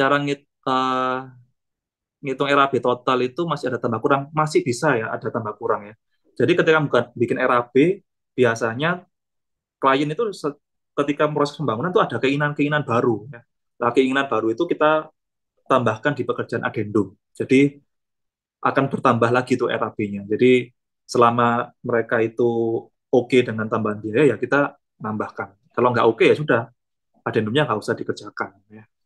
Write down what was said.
cara ngit, uh, ngitung RAB total itu masih ada tambah kurang, masih bisa ya ada tambah kurang ya. Jadi ketika bukan bikin RAB, biasanya klien itu ketika proses pembangunan itu ada keinginan-keinginan baru. Ya. Nah, keinginan baru itu kita tambahkan di pekerjaan adendum. Jadi akan bertambah lagi tuh RAB-nya. Jadi selama mereka itu oke okay dengan tambahan biaya ya kita nambahkan. Kalau nggak oke okay, ya sudah adendumnya nggak usah dikerjakan. Ya.